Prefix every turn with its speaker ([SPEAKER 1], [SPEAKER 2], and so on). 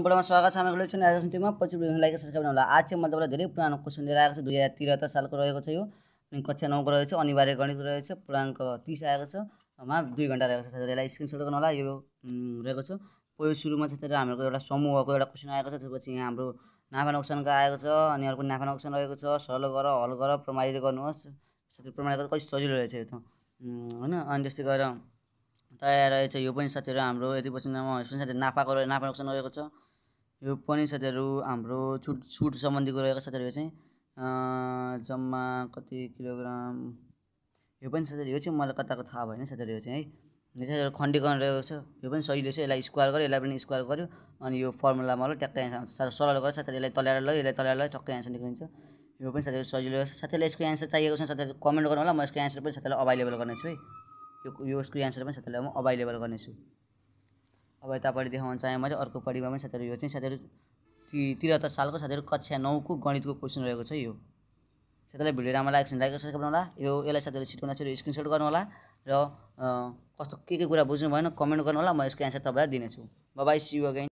[SPEAKER 1] बडामा स्वागत छ हामी एकछिन आएको टिममा पछि लाइक सब्सक्राइब होला आज चाहिँ म तपाईँलाई धेरै पुरानो क्वेसन लिएर आएको छ दुई हजार त्रिहत्तर सालको रहेको छ यो अनि कक्षा नौको रहेको छ अनिवार्य गणित रहेको छ पूर्णांक तिस आएको छ मा दुई घन्टा रहेको छ यसलाई स्क्रिनसट गर्नु होला यो रहेको छ पहिलो सुरुमा चाहिँ हाम्रो हाम्रो एउटा समूहको एउटा क्वेसन आएको छ त्यसपछि यहाँ हाम्रो नाफा नोक्सानको आएको छ अनि अर्को नाफा नोक्सान रहेको छ सरल गर हल गर प्रमाणित गर्नुहोस् प्रमाणित गर्दा कति सजिलो रहेछ यो त होइन अनि त्यस्तै गरेर तयार रहेछ यो पनि साथीहरू हाम्रो यति पछिमा साथीहरू नाफाको नाफा नोक्सान रहेको छ यो पनि साथीहरू हाम्रो छुट छुट सम्बन्धीको रहेको साथीहरू चाहिँ जम्मा कति किलोग्राम यो पनि साथीहरू यो चाहिँ मलाई कताको थाहा भएन साथीहरू यो चाहिँ है यो चाहिँ खण्डीकरण रहेको छ यो पनि सजिलो रहेछ यसलाई स्क्वायर गर्यो यसलाई पनि स्क्वायर गऱ्यो अनि यो फर्मुलामा होला ट्याक्कै आन्सर आउँछ सरल गरेर साथीहरू यसलाई तल्याएर ल यसलाई तल्याएर लग्यो टक्कै आन्सर निस्किन्छ यो पनि साथीहरू सजिलो रहेछ साथीहरूलाई यसको एन्सर चाहिएको छ साथीहरू कमेन्ट गर्नु होला म यसको एन्सर पनि साथीहरूलाई अभाइलेबल गर्नेछु है यो यसको एन्सर पनि साथीहरूले म अभाइलेबल गर्नेछु अब यतापट्टि देखाउन चाहे मैले अर्को पढिमा पनि साथीहरू यो चाहिँ साथीहरू ती त्रिहत्तर सालको साथीहरू कक्षा नौको गणितको क्वेसन रहेको छ यो साथीहरूलाई भिडियो राम्रो लाग्छ लाइक गर्नु होला यो यसलाई साथीहरूले सिट गर्नु स्क्रिनसट गर्नु होला र कस्तो के के कुरा बुझ्नु भएन कमेन्ट गर्नु होला म यसको एन्सर तपाईँलाई दिनेछु बाबाई सियु अगेन